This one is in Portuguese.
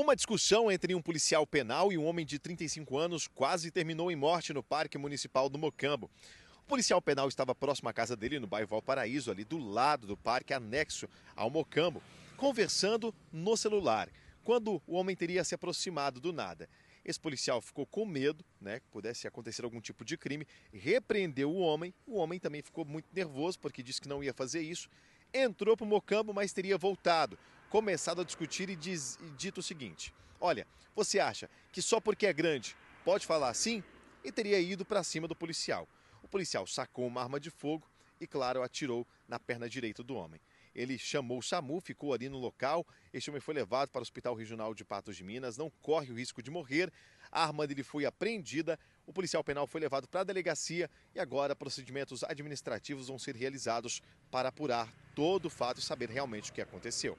Uma discussão entre um policial penal e um homem de 35 anos quase terminou em morte no Parque Municipal do Mocambo. O policial penal estava próximo à casa dele, no bairro Valparaíso, ali do lado do parque, anexo ao Mocambo, conversando no celular, quando o homem teria se aproximado do nada. Esse policial ficou com medo, né, que pudesse acontecer algum tipo de crime, repreendeu o homem. O homem também ficou muito nervoso porque disse que não ia fazer isso. Entrou para o Mocambo, mas teria voltado começado a discutir e, diz, e dito o seguinte: olha, você acha que só porque é grande pode falar assim? E teria ido para cima do policial. O policial sacou uma arma de fogo e, claro, atirou na perna direita do homem. Ele chamou o SAMU, ficou ali no local. Este homem foi levado para o Hospital Regional de Patos de Minas, não corre o risco de morrer. A arma dele foi apreendida, o policial penal foi levado para a delegacia e agora procedimentos administrativos vão ser realizados para apurar todo o fato e saber realmente o que aconteceu.